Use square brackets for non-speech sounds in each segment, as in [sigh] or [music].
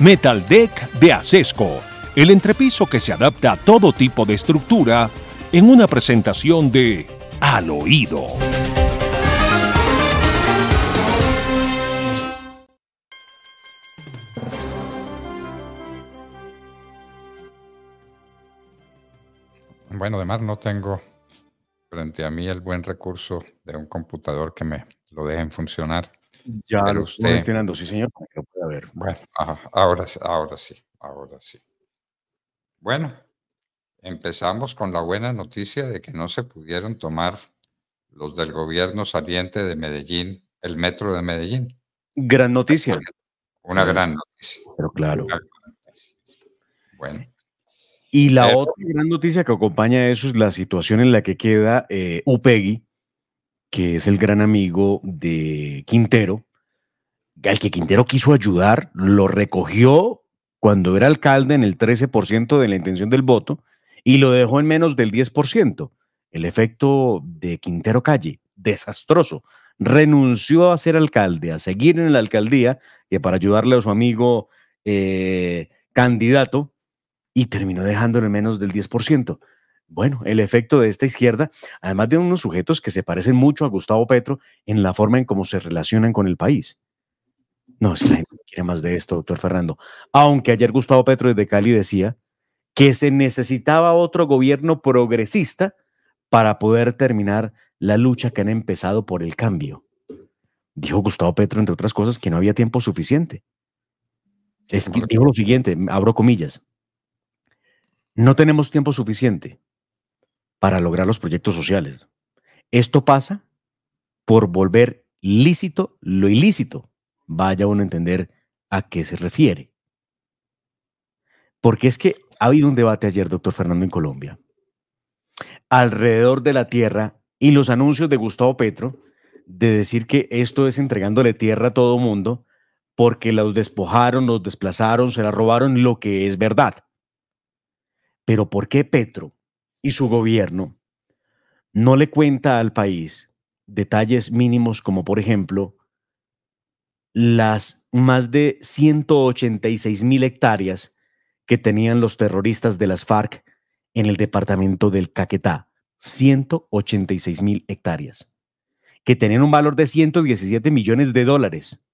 Metal Deck de Acesco, el entrepiso que se adapta a todo tipo de estructura en una presentación de Al Oído. Bueno, además no tengo frente a mí el buen recurso de un computador que me lo dejen funcionar. Ya lo estoy sí, señor, lo pueda ver. Bueno, ahora, ahora sí, ahora sí. Bueno, empezamos con la buena noticia de que no se pudieron tomar los del gobierno saliente de Medellín, el metro de Medellín. Gran noticia. Una gran noticia. Pero claro. Bueno. Y la otra gran noticia que acompaña eso es la situación en la que queda eh, UPEGI, que es el gran amigo de Quintero, al que Quintero quiso ayudar, lo recogió cuando era alcalde en el 13% de la intención del voto y lo dejó en menos del 10%. El efecto de Quintero Calle, desastroso. Renunció a ser alcalde, a seguir en la alcaldía, que para ayudarle a su amigo eh, candidato, y terminó dejándolo en menos del 10%. Bueno, el efecto de esta izquierda, además de unos sujetos que se parecen mucho a Gustavo Petro en la forma en cómo se relacionan con el país. No, es que la gente quiere más de esto, doctor Fernando. Aunque ayer Gustavo Petro desde Cali decía que se necesitaba otro gobierno progresista para poder terminar la lucha que han empezado por el cambio. Dijo Gustavo Petro, entre otras cosas, que no había tiempo suficiente. dijo lo siguiente, abro comillas. No tenemos tiempo suficiente para lograr los proyectos sociales. Esto pasa por volver lícito lo ilícito. Vaya uno a entender a qué se refiere. Porque es que ha habido un debate ayer, doctor Fernando, en Colombia, alrededor de la tierra y los anuncios de Gustavo Petro de decir que esto es entregándole tierra a todo mundo porque los despojaron, los desplazaron, se la robaron, lo que es verdad. Pero ¿por qué Petro y su gobierno no le cuenta al país detalles mínimos como por ejemplo las más de 186 mil hectáreas que tenían los terroristas de las FARC en el departamento del Caquetá. 186 mil hectáreas, que tenían un valor de 117 millones de dólares.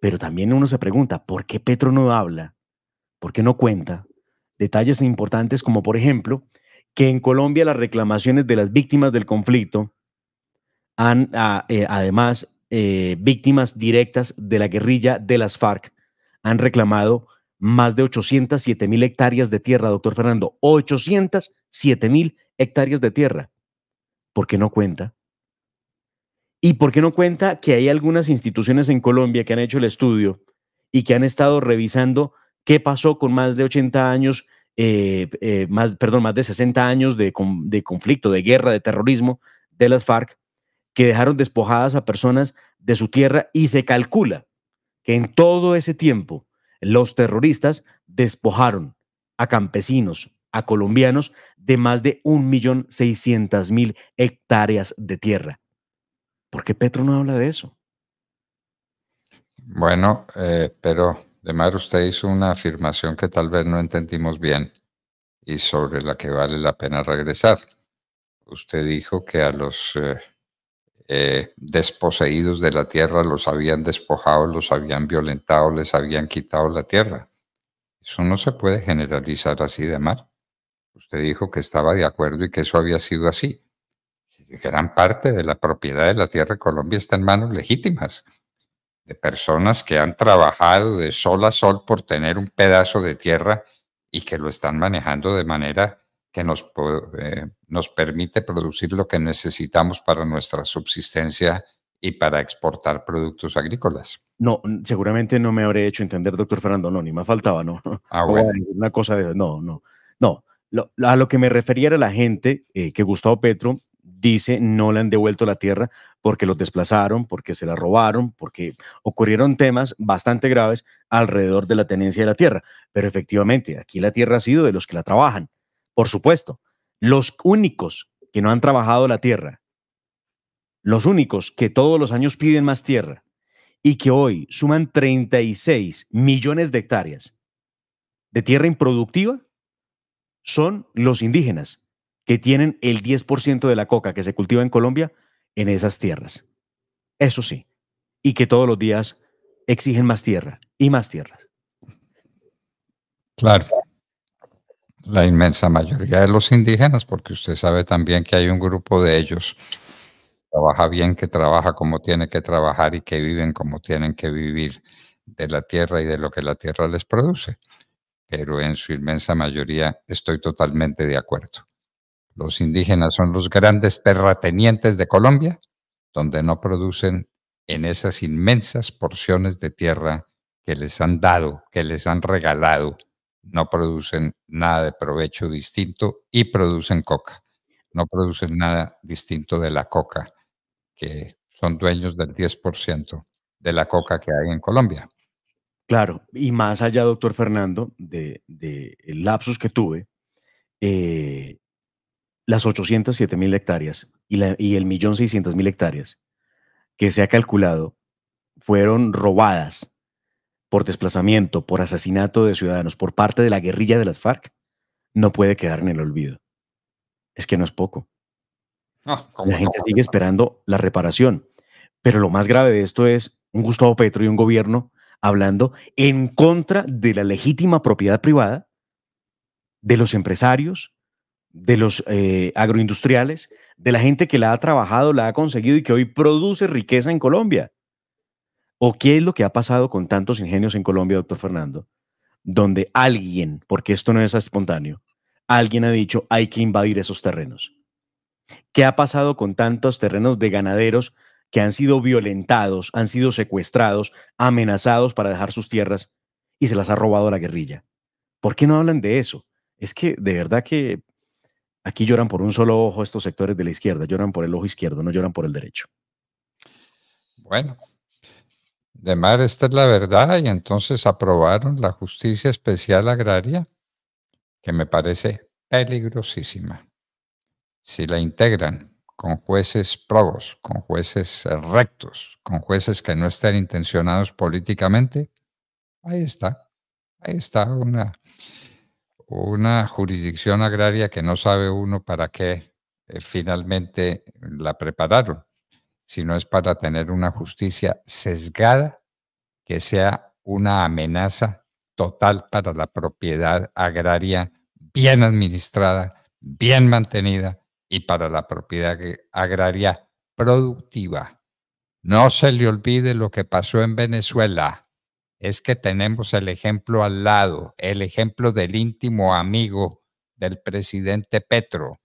Pero también uno se pregunta, ¿por qué Petro no habla? ¿Por qué no cuenta? Detalles importantes como, por ejemplo, que en Colombia las reclamaciones de las víctimas del conflicto han ah, eh, además eh, víctimas directas de la guerrilla de las FARC han reclamado más de 807 mil hectáreas de tierra, doctor Fernando. 807 mil hectáreas de tierra. ¿Por qué no cuenta? ¿Y por qué no cuenta que hay algunas instituciones en Colombia que han hecho el estudio y que han estado revisando qué pasó con más de 80 años eh, eh, más, perdón, más de 60 años de, conflicto, de guerra, de terrorismo de las FARC, que dejaron despojadas a personas de su tierra y se calcula que en todo ese tiempo los terroristas despojaron a campesinos, a colombianos, de más de 1.600.000 hectáreas de tierra. ¿Por qué Petro no habla de eso? Bueno, eh, pero Demar, usted hizo una afirmación que tal vez no entendimos bien y sobre la que vale la pena regresar. Usted dijo que a los eh, eh, desposeídos de la tierra los habían despojado, los habían violentado, les habían quitado la tierra. Eso no se puede generalizar así, mar. Usted dijo que estaba de acuerdo y que eso había sido así. Gran parte de la propiedad de la tierra de Colombia está en manos legítimas de personas que han trabajado de sol a sol por tener un pedazo de tierra y que lo están manejando de manera que nos, eh, nos permite producir lo que necesitamos para nuestra subsistencia y para exportar productos agrícolas. No, seguramente no me habré hecho entender, doctor Fernando, no, ni más faltaba, no. Ah, [laughs] bueno. Una cosa de no, no, no. a lo que me refería era la gente eh, que Gustavo Petro dice no le han devuelto la tierra porque los desplazaron, porque se la robaron, porque ocurrieron temas bastante graves alrededor de la tenencia de la tierra. Pero efectivamente, aquí la tierra ha sido de los que la trabajan, por supuesto. Los únicos que no han trabajado la tierra, los únicos que todos los años piden más tierra y que hoy suman 36 millones de hectáreas de tierra improductiva, son los indígenas, que tienen el 10% de la coca que se cultiva en Colombia en esas tierras. Eso sí, y que todos los días exigen más tierra y más tierras. Claro. La inmensa mayoría de los indígenas, porque usted sabe también que hay un grupo de ellos trabaja bien, que trabaja como tiene que trabajar y que viven como tienen que vivir de la tierra y de lo que la tierra les produce. Pero en su inmensa mayoría estoy totalmente de acuerdo. Los indígenas son los grandes terratenientes de Colombia, donde no producen en esas inmensas porciones de tierra que les han dado, que les han regalado, no producen nada de provecho distinto y producen coca. No producen nada distinto de la coca, que son dueños del 10% de la coca que hay en Colombia. Claro, y más allá, doctor Fernando, de, de que tuve, eh, las 807 mil hectáreas y, y el millón 600 mil hectáreas que se ha calculado fueron robadas por desplazamiento, por asesinato de ciudadanos, por parte de la guerrilla de las FARC, no puede quedar en el olvido. Es que no es poco. la gente sigue esperando la reparación. Pero lo más grave de esto es un Gustavo Petro y un gobierno hablando en contra de la legítima propiedad privada, de los empresarios, de los eh, agroindustriales, de la gente que la ha trabajado, la ha conseguido y que hoy produce riqueza en Colombia. ¿O qué es lo que ha pasado con tantos ingenios en Colombia, doctor Fernando? Donde alguien, porque esto no es espontáneo, alguien ha dicho hay que invadir esos terrenos. ¿Qué ha pasado con tantos terrenos de ganaderos que han sido violentados, han sido secuestrados, amenazados para dejar sus tierras y se las ha robado la guerrilla? ¿Por qué no hablan de eso? Es que de verdad que Aquí lloran por un solo ojo estos sectores de la izquierda, lloran por el ojo izquierdo, no lloran por el derecho. Bueno, de mar esta es la verdad y entonces aprobaron la justicia especial agraria, que me parece peligrosísima. Si la integran con jueces probos, con jueces rectos, con jueces que no estén intencionados políticamente, ahí está, ahí está una una jurisdicción agraria que no sabe uno para qué eh, finalmente la prepararon, sino es para tener una justicia sesgada que sea una amenaza total para la propiedad agraria bien administrada, bien mantenida y para la propiedad agraria productiva. No se le olvide lo que pasó en Venezuela es que tenemos el ejemplo al lado, el ejemplo del íntimo amigo del presidente Petro,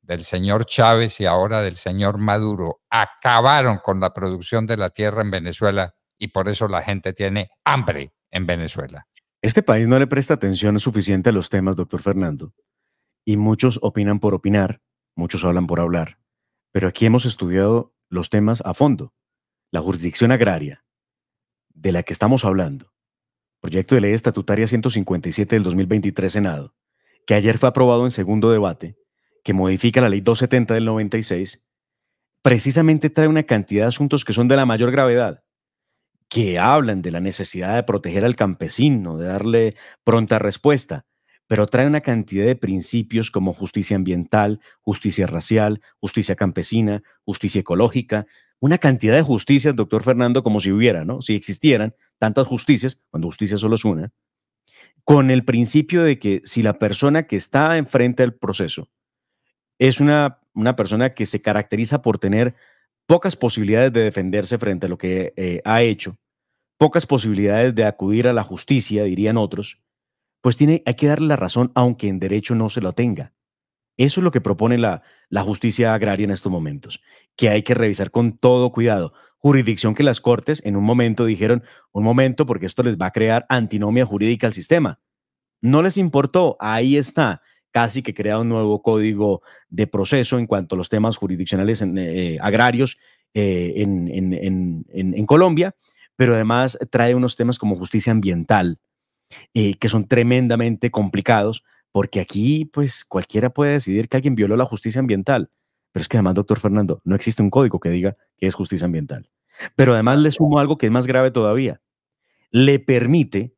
del señor Chávez y ahora del señor Maduro. Acabaron con la producción de la tierra en Venezuela y por eso la gente tiene hambre en Venezuela. Este país no le presta atención suficiente a los temas, doctor Fernando, y muchos opinan por opinar, muchos hablan por hablar, pero aquí hemos estudiado los temas a fondo. La jurisdicción agraria, de la que estamos hablando, proyecto de ley estatutaria 157 del 2023 Senado, que ayer fue aprobado en segundo debate, que modifica la ley 270 del 96, precisamente trae una cantidad de asuntos que son de la mayor gravedad, que hablan de la necesidad de proteger al campesino, de darle pronta respuesta, pero trae una cantidad de principios como justicia ambiental, justicia racial, justicia campesina, justicia ecológica, una cantidad de justicias, doctor Fernando, como si hubiera, ¿no? Si existieran tantas justicias, cuando justicia solo es una, con el principio de que si la persona que está enfrente del proceso es una, persona que se caracteriza por tener pocas posibilidades de defenderse frente a lo que eh, ha hecho, pocas posibilidades de acudir a la justicia, dirían otros, pues tiene, hay que darle la razón aunque en derecho no se lo tenga. Eso es lo que propone la, justicia agraria en estos momentos, que hay que revisar con todo cuidado. Jurisdicción que las cortes en un momento dijeron, un momento porque esto les va a crear antinomia jurídica al sistema. No les importó, ahí está, casi que crea un nuevo código de proceso en cuanto a los temas jurisdiccionales eh, eh, agrarios eh, en, en Colombia, pero además trae unos temas como justicia ambiental, eh, que son tremendamente complicados, porque aquí pues cualquiera puede decidir que alguien violó la justicia ambiental. Pero es que además, doctor Fernando, no existe un código que diga que es justicia ambiental. Pero además le sumo algo que es más grave todavía. Le permite,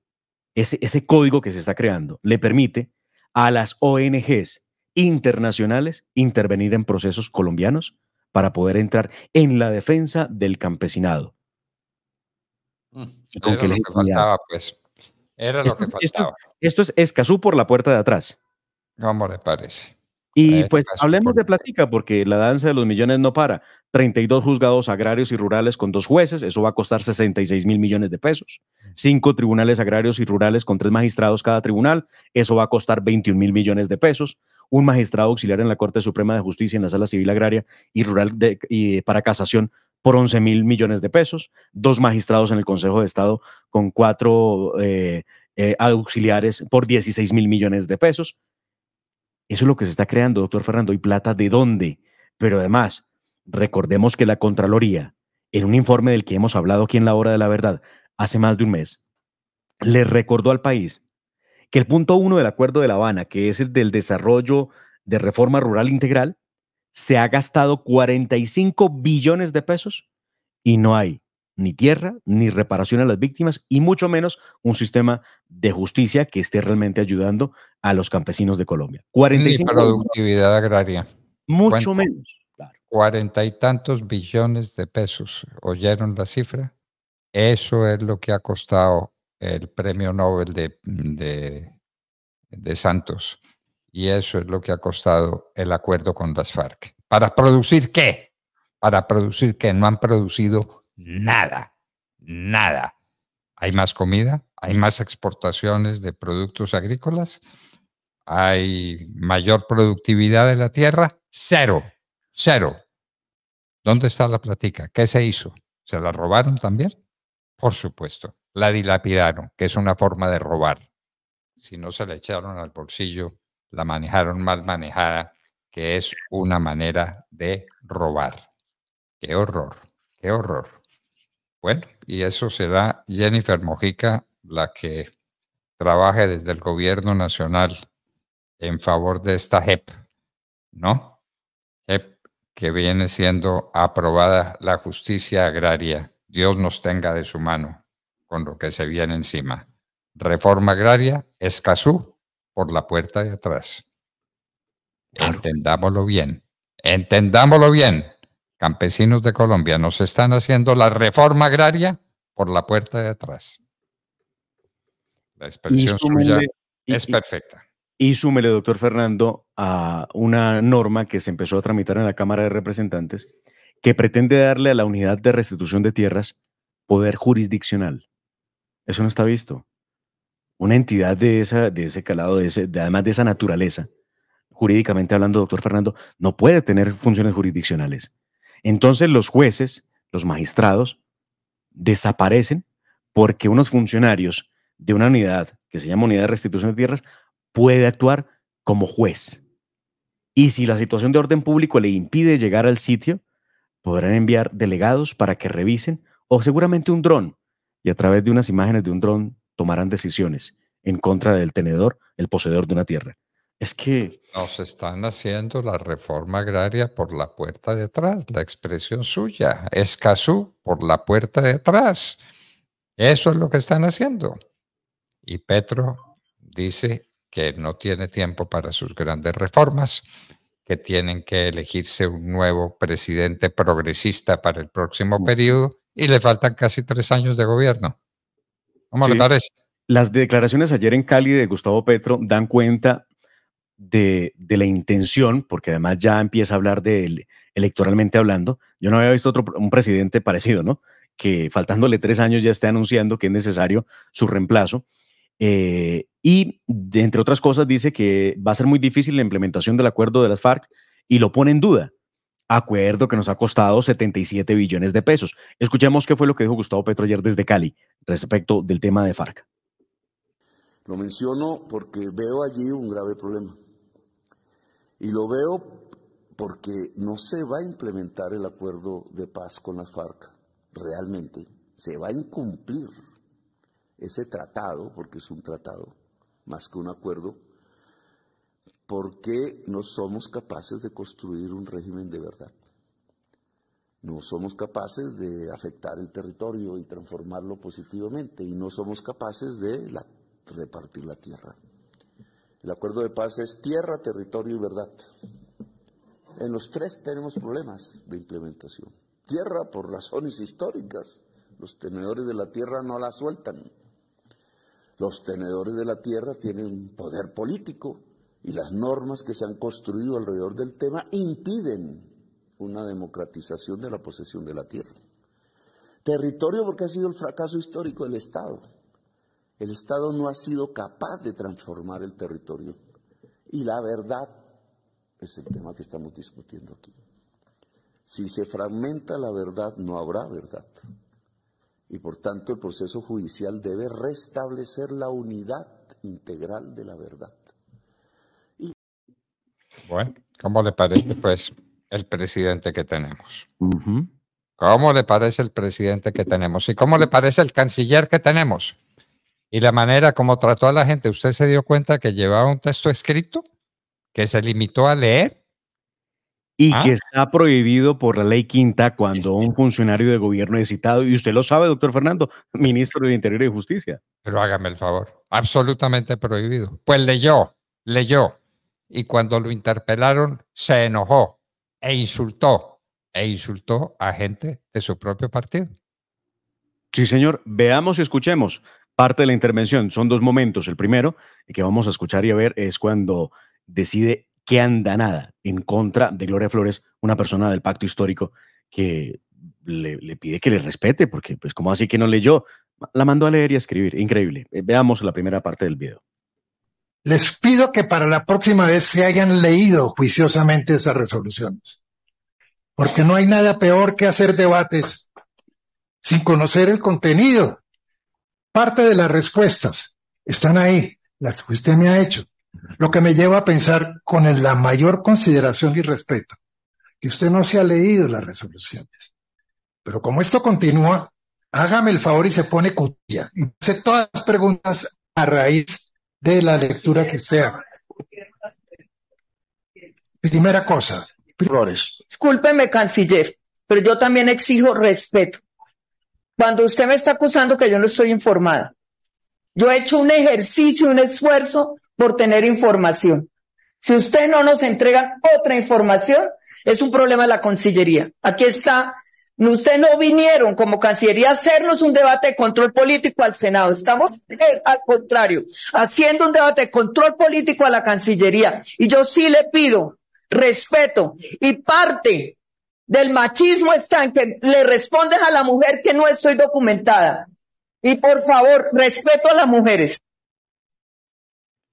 ese, código que se está creando, le permite a las ONGs internacionales intervenir en procesos colombianos para poder entrar en la defensa del campesinado. Mm, faltaba, pues. Era lo esto, que Esto, es Escazú por la puerta de atrás. ¿Cómo le parece? Y pues hablemos de platica, porque la danza de los millones no para. 32 juzgados agrarios y rurales con dos jueces, eso va a costar 66 mil millones de pesos. Cinco tribunales agrarios y rurales con tres magistrados cada tribunal, eso va a costar 21 mil millones de pesos. Un magistrado auxiliar en la Corte Suprema de Justicia en la Sala Civil Agraria y Rural para casación por 11 mil millones de pesos, dos magistrados en el Consejo de Estado con cuatro eh, eh, auxiliares por 16 mil millones de pesos. Eso es lo que se está creando, doctor Fernando, y plata de dónde. Pero además, recordemos que la Contraloría, en un informe del que hemos hablado aquí en la hora de la verdad, hace más de un mes, le recordó al país que el punto uno del Acuerdo de La Habana, que es el del desarrollo de reforma rural integral, se ha gastado 45 billones de pesos y no hay ni tierra, ni reparación a las víctimas y mucho menos un sistema de justicia que esté realmente ayudando a los campesinos de Colombia. 45 ni productividad agraria. Mucho menos. Cuarenta y tantos billones de pesos. ¿Oyeron la cifra? Eso es lo que ha costado el premio Nobel de, de Santos. Y eso es lo que ha costado el acuerdo con las FARC. ¿Para producir qué? Para producir que no han producido nada, nada. Hay más comida, hay más exportaciones de productos agrícolas, hay mayor productividad de la tierra, cero, cero. ¿Dónde está la platica? ¿Qué se hizo? ¿Se la robaron también? Por supuesto, la dilapidaron, que es una forma de robar. Si no se la echaron al bolsillo la manejaron mal manejada, que es una manera de robar. Qué horror, qué horror. Bueno, y eso será Jennifer Mojica la que trabaje desde el gobierno nacional en favor de esta JEP, ¿no? JEP que viene siendo aprobada la justicia agraria. Dios nos tenga de su mano con lo que se viene encima. Reforma agraria, escasú por la puerta de atrás. Entendámoslo bien. Entendámoslo bien. Campesinos de Colombia, nos están haciendo la reforma agraria por la puerta de atrás. La expresión suya es perfecta. Y, y súmele, doctor Fernando, a una norma que se empezó a tramitar en la Cámara de Representantes que pretende darle a la unidad de restitución de tierras poder jurisdiccional. Eso no está visto una entidad de, ese calado, además de esa naturaleza, jurídicamente hablando, doctor Fernando, no puede tener funciones jurisdiccionales. Entonces los jueces, los magistrados, desaparecen porque unos funcionarios de una unidad que se llama Unidad de Restitución de Tierras puede actuar como juez. Y si la situación de orden público le impide llegar al sitio, podrán enviar delegados para que revisen o seguramente un dron. Y a través de unas imágenes de un dron tomarán decisiones en contra del tenedor, el poseedor de una tierra. Es que... Nos están haciendo la reforma agraria por la puerta de atrás, la expresión suya, escasú, por la puerta de atrás. Eso es lo que están haciendo. Y Petro dice que no tiene tiempo para sus grandes reformas, que tienen que elegirse un nuevo presidente progresista para el próximo mm. periodo y le faltan casi tres años de gobierno. Vamos eso. Las declaraciones ayer en Cali de Gustavo Petro dan cuenta de, la intención, porque además ya empieza a hablar de electoralmente hablando. Yo no había visto otro un presidente parecido, ¿no? Que faltándole tres años ya esté anunciando que es necesario su reemplazo. Eh, y, entre otras cosas, dice que va a ser muy difícil la implementación del acuerdo de las FARC y lo pone en duda. Acuerdo que nos ha costado 77 billones de pesos. Escuchemos qué fue lo que dijo Gustavo Petro ayer desde Cali, respecto del tema de FARC? Lo menciono porque veo allí un grave problema. Y lo veo porque no se va a implementar el acuerdo de paz con las FARC, realmente. Se va a incumplir ese tratado, porque es un tratado más que un acuerdo, porque no somos capaces de construir un régimen de verdad no somos capaces de afectar el territorio y transformarlo positivamente y no somos capaces de repartir la tierra. El acuerdo de paz es tierra, territorio y verdad. En los tres tenemos problemas de implementación. Tierra por razones históricas. Los tenedores de la tierra no la sueltan. Los tenedores de la tierra tienen un poder político y las normas que se han construido alrededor del tema impiden una democratización de la posesión de la tierra. Territorio porque ha sido el fracaso histórico del Estado. El Estado no ha sido capaz de transformar el territorio. Y la verdad es el tema que estamos discutiendo aquí. Si se fragmenta la verdad, no habrá verdad. Y por tanto el proceso judicial debe restablecer la unidad integral de la verdad. Bueno, ¿cómo le parece? Pues el presidente que tenemos. ¿Cómo le parece el presidente que tenemos? ¿Y cómo le parece el canciller que tenemos? Y la manera como trató a la gente, ¿usted se dio cuenta que llevaba un texto escrito que se limitó a leer? Y ¿Ah? que está prohibido por la ley quinta cuando este un funcionario de gobierno es citado. Y usted lo sabe, doctor Fernando, ministro de Interior y Justicia. Pero hágame el favor, absolutamente prohibido. Pues leyó, leyó. Y cuando lo interpelaron, se enojó e insultó, e insultó a gente de su propio partido. Sí, señor. Veamos y escuchemos parte de la intervención. Son dos momentos. El primero que vamos a escuchar y a ver es cuando decide que anda nada en contra de Gloria Flores, una persona del pacto histórico que le, le, pide que le respete, porque pues como así que no leyó, la mandó a leer y a escribir. Increíble. Veamos la primera parte del video. Les pido que para la próxima vez se hayan leído juiciosamente esas resoluciones, porque no hay nada peor que hacer debates sin conocer el contenido. Parte de las respuestas están ahí, las que usted me ha hecho, lo que me lleva a pensar con la mayor consideración y respeto, que usted no se ha leído las resoluciones. Pero como esto continúa, hágame el favor y se pone cutia. Y todas las preguntas a raíz de la lectura que sea. Primera cosa. Errores. Discúlpeme, canciller, pero yo también exijo respeto. Cuando usted me está acusando que yo no estoy informada, yo he hecho un ejercicio, un esfuerzo por tener información. Si usted no nos entrega otra información, es un problema de la Cancillería. Aquí está Usted no vinieron como Cancillería a hacernos un debate de control político al Senado. Estamos eh, al contrario, haciendo un debate de control político a la Cancillería. Y yo sí le pido respeto y parte del machismo está en que le respondes a la mujer que no estoy documentada. Y por favor, respeto a las mujeres.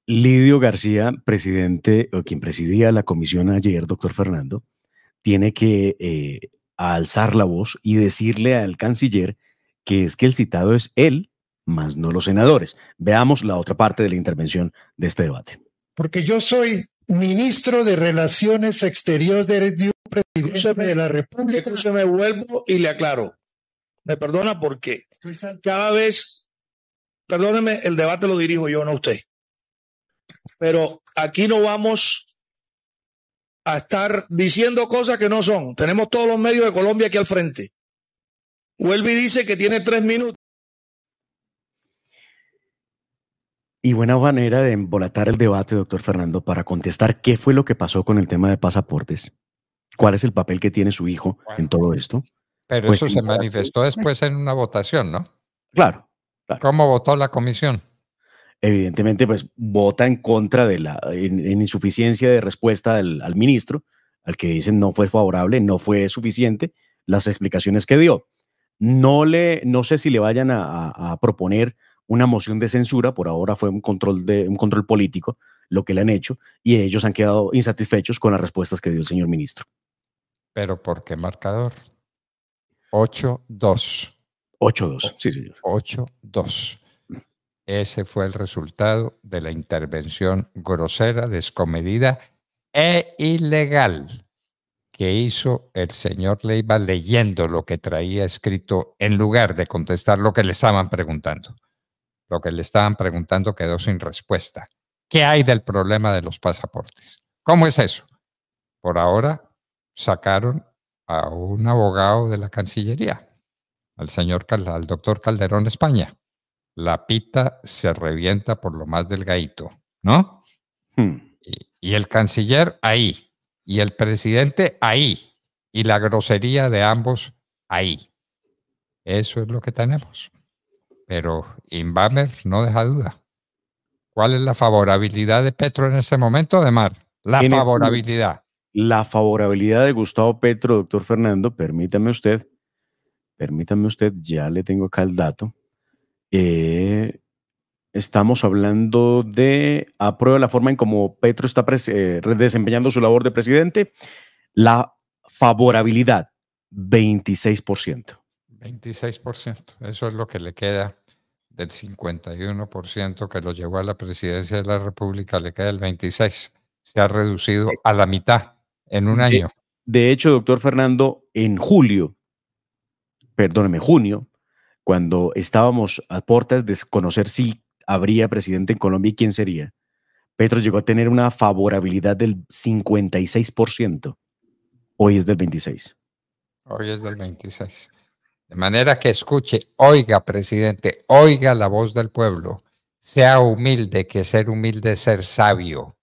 Lidio García, presidente o quien presidía la comisión ayer, doctor Fernando, tiene que eh, a alzar la voz y decirle al canciller que es que el citado es él, más no los senadores. Veamos la otra parte de la intervención de este debate. Porque yo soy ministro de Relaciones Exteriores de la República. Yo me vuelvo y le aclaro. Me perdona porque cada vez, perdóneme, el debate lo dirijo yo, no usted. Pero aquí no vamos a estar diciendo cosas que no son. Tenemos todos los medios de Colombia aquí al frente. Huelvi dice que tiene tres minutos. Y buena manera de embolatar el debate, doctor Fernando, para contestar qué fue lo que pasó con el tema de pasaportes. ¿Cuál es el papel que tiene su hijo en todo esto? Pero pues, eso se manifestó después en una votación, ¿no? claro. ¿Cómo votó la comisión? evidentemente, pues vota en contra de la en, insuficiencia de respuesta al ministro, al que dicen no fue favorable, no fue suficiente las explicaciones que dio. No, le, no sé si le vayan a, proponer una moción de censura, por ahora fue un control, de, un control político lo que le han hecho, y ellos han quedado insatisfechos con las respuestas que dio el señor ministro. Pero ¿por qué marcador? 8-2. 8-2, sí, señor. 8-2. Ese fue el resultado de la intervención grosera, descomedida e ilegal que hizo el señor Leiva leyendo lo que traía escrito en lugar de contestar lo que le estaban preguntando. Lo que le estaban preguntando quedó sin respuesta. ¿Qué hay del problema de los pasaportes? ¿Cómo es eso? Por ahora sacaron a un abogado de la Cancillería, al señor al doctor Calderón España la pita se revienta por lo más delgadito, ¿no? Hmm. Y, el canciller ahí, y el presidente ahí, y la grosería de ambos ahí. Eso es lo que tenemos. Pero Inbamer no deja duda. ¿Cuál es la favorabilidad de Petro en este momento, de Mar? La favorabilidad. la favorabilidad de Gustavo Petro, doctor Fernando, permítame usted, permítame usted, ya le tengo acá el dato eh, estamos hablando de aprueba la forma en cómo Petro está eh, desempeñando su labor de presidente. La favorabilidad, 26%. 26%, eso es lo que le queda del 51% que lo llevó a la presidencia de la República, le queda el 26%. Se ha reducido a la mitad en un año. de hecho, doctor Fernando, en julio, perdóneme, junio, cuando estábamos a puertas de conocer si habría presidente en Colombia y quién sería, Petro llegó a tener una favorabilidad del 56%. Hoy es del 26%. Hoy es del 26%. De manera que escuche, oiga, presidente, oiga la voz del pueblo, sea humilde, que ser humilde es ser sabio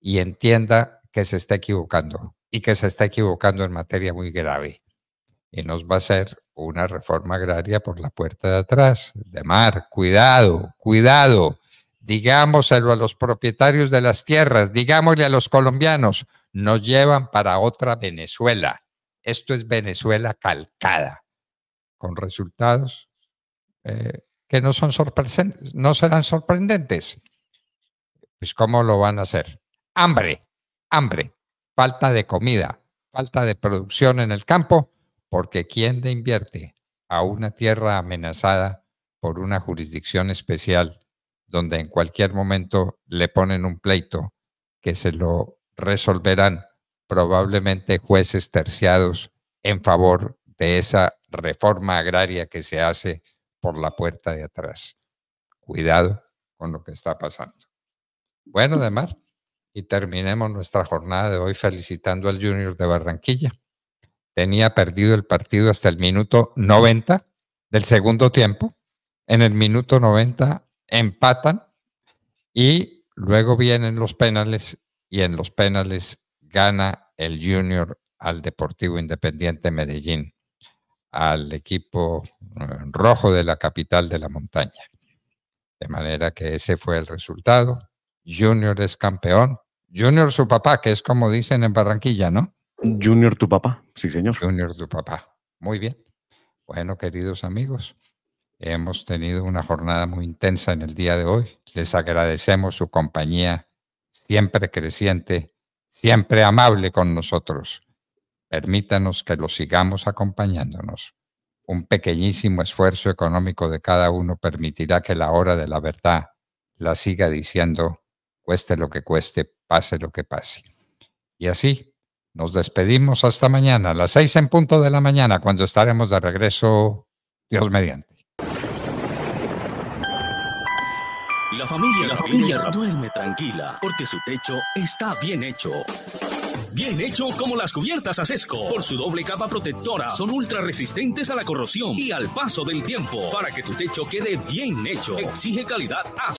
y entienda que se está equivocando y que se está equivocando en materia muy grave. Y nos va a ser una reforma agraria por la puerta de atrás. De mar, cuidado, cuidado. Digámoselo a los propietarios de las tierras, digámosle a los colombianos, nos llevan para otra Venezuela. Esto es Venezuela calcada, con resultados eh, que no, son sorprendentes, no serán sorprendentes. Pues ¿cómo lo van a hacer? Hambre, hambre, falta de comida, falta de producción en el campo porque ¿quién le invierte a una tierra amenazada por una jurisdicción especial donde en cualquier momento le ponen un pleito que se lo resolverán probablemente jueces terciados en favor de esa reforma agraria que se hace por la puerta de atrás? Cuidado con lo que está pasando. Bueno, Demar, y terminemos nuestra jornada de hoy felicitando al Junior de Barranquilla tenía perdido el partido hasta el minuto 90 del segundo tiempo. En el minuto 90 empatan y luego vienen los penales y en los penales gana el Junior al Deportivo Independiente Medellín, al equipo eh, rojo de la capital de la montaña. De manera que ese fue el resultado. Junior es campeón. Junior su papá, que es como dicen en Barranquilla, ¿no? Junior tu papá, sí señor. Junior tu papá. Muy bien. Bueno, queridos amigos, hemos tenido una jornada muy intensa en el día de hoy. Les agradecemos su compañía, siempre creciente, siempre amable con nosotros. Permítanos que lo sigamos acompañándonos. Un pequeñísimo esfuerzo económico de cada uno permitirá que la hora de la verdad la siga diciendo, cueste lo que cueste, pase lo que pase. Y así nos despedimos hasta mañana, a las seis en punto de la mañana, cuando estaremos de regreso, Dios mediante. La familia, la familia duerme tranquila, porque su techo está bien hecho. Bien hecho como las cubiertas Asesco. Por su doble capa protectora, son ultra resistentes a la corrosión y al paso del tiempo. Para que tu techo quede bien hecho, exige calidad a